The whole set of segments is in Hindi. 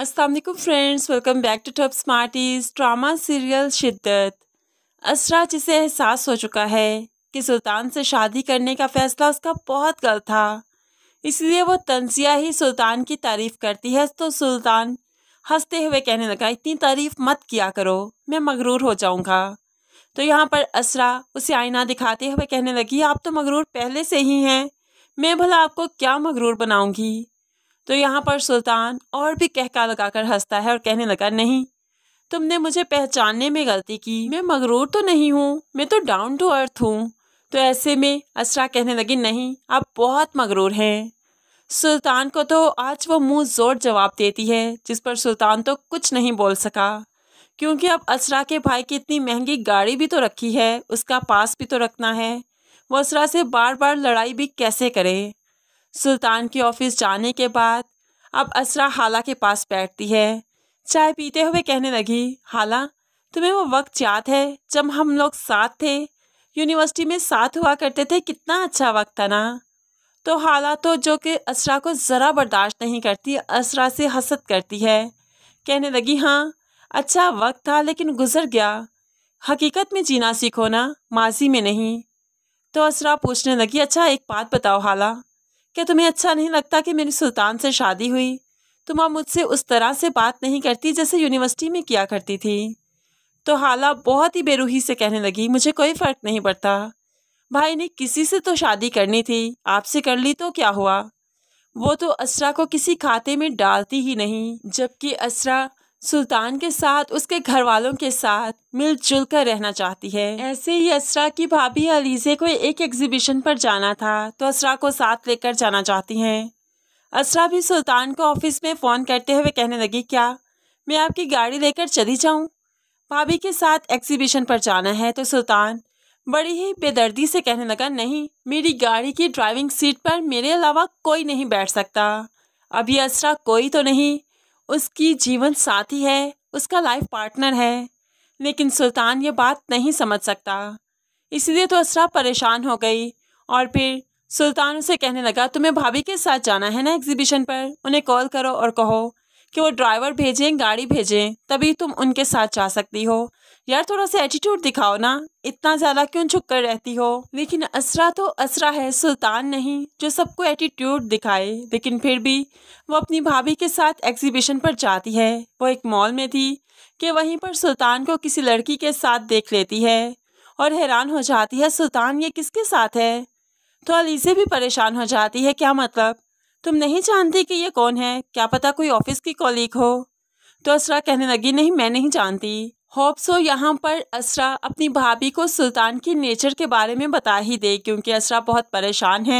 Aslam friends welcome back to top smarties drama serial Shiddat Asra जिसे एहसास हो चुका है कि सुल्तान से शादी करने का फ़ैसला उसका बहुत गलत था इसलिए वो तनसिया ही सुल्तान की तारीफ़ करती है तो सुल्तान हंसते हुए कहने लगा इतनी तारीफ़ मत किया करो मैं मगरूर हो जाऊँगा तो यहाँ पर असरा उसे आईना दिखाते हुए कहने लगी आप तो मगरूर पहले से ही हैं मैं भला आपको क्या मगरूर बनाऊँगी तो यहाँ पर सुल्तान और भी कहका लगाकर हंसता है और कहने लगा नहीं तुमने मुझे पहचानने में गलती की मैं मगरूर तो नहीं हूँ मैं तो डाउन टू अर्थ हूँ तो ऐसे में असरा कहने लगी नहीं आप बहुत मगरूर हैं सुल्तान को तो आज वो मुंह जोर जवाब देती है जिस पर सुल्तान तो कुछ नहीं बोल सका क्योंकि अब असरा के भाई की इतनी महंगी गाड़ी भी तो रखी है उसका पास भी तो रखना है वो असरा से बार बार लड़ाई भी कैसे करे सुल्तान के ऑफिस जाने के बाद अब असरा हाला के पास बैठती है चाय पीते हुए कहने लगी हाला तुम्हें वो वक्त याद है जब हम लोग साथ थे यूनिवर्सिटी में साथ हुआ करते थे कितना अच्छा वक्त था ना तो हाला तो जो कि असरा को ज़रा बर्दाश्त नहीं करती असरा से हसद करती है कहने लगी हाँ अच्छा वक्त था लेकिन गुजर गया हकीकत में जीना सीखो ना माजी में नहीं तो असरा पूछने लगी अच्छा एक बात बताओ हाला क्या तुम्हें अच्छा नहीं लगता कि मेरी सुल्तान से शादी हुई तुम अब मुझसे उस तरह से बात नहीं करती जैसे यूनिवर्सिटी में किया करती थी तो हाला बहुत ही बेरूही से कहने लगी मुझे कोई फ़र्क नहीं पड़ता भाई ने किसी से तो शादी करनी थी आपसे कर ली तो क्या हुआ वो तो असरा को किसी खाते में डालती ही नहीं जबकि असरा सुल्तान के साथ उसके घर वालों के साथ मिलजुल कर रहना चाहती है ऐसे ही असरा की भाभी अलीजे को एक एग्जीबिशन पर जाना था तो असरा को साथ लेकर जाना चाहती हैं असरा भी सुल्तान को ऑफिस में फ़ोन करते हुए कहने लगी क्या मैं आपकी गाड़ी लेकर चली जाऊं भाभी के साथ एग्जीबिशन पर जाना है तो सुल्तान बड़ी ही बेदर्दी से कहने लगा नहीं मेरी गाड़ी की ड्राइविंग सीट पर मेरे अलावा कोई नहीं बैठ सकता अभी असरा कोई तो नहीं उसकी जीवन साथी है उसका लाइफ पार्टनर है लेकिन सुल्तान ये बात नहीं समझ सकता इसलिए तो असरा परेशान हो गई और फिर सुल्तान उसे कहने लगा तुम्हें भाभी के साथ जाना है ना एग्जीबिशन पर उन्हें कॉल करो और कहो कि वो ड्राइवर भेजें गाड़ी भेजें तभी तुम उनके साथ जा सकती हो यार थोड़ा सा एटीट्यूड दिखाओ ना इतना ज़्यादा क्यों छुप कर रहती हो लेकिन असरा तो असरा है सुल्तान नहीं जो सबको एटीट्यूड दिखाए लेकिन फिर भी वो अपनी भाभी के साथ एग्जीबिशन पर जाती है वो एक मॉल में थी कि वहीं पर सुल्तान को किसी लड़की के साथ देख लेती है और हैरान हो जाती है सुल्तान ये किसके साथ है तो अलीज़े भी परेशान हो जाती है क्या मतलब तुम नहीं जानती कि ये कौन है क्या पता कोई ऑफिस की कॉलीग हो तो असरा कहने लगी नहीं मैं नहीं जानती होप्सो यहाँ पर असरा अपनी भाभी को सुल्तान के नेचर के बारे में बता ही दे क्योंकि असरा बहुत परेशान है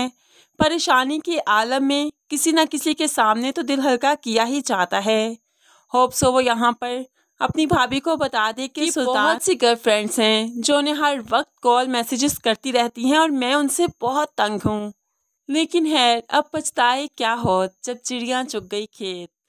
परेशानी के आलम में किसी न किसी के सामने तो दिल हल्का किया ही चाहता है होप्सो वो यहाँ पर अपनी भाभी को बता दे कि सुल्तान बहुत सी गर्लफ्रेंड्स हैं जो उन्हें हर वक्त कॉल मैसेजेस करती रहती हैं और मैं उनसे बहुत तंग हूँ लेकिन है अब पछताए क्या हो जब चिड़िया चुग गई खेत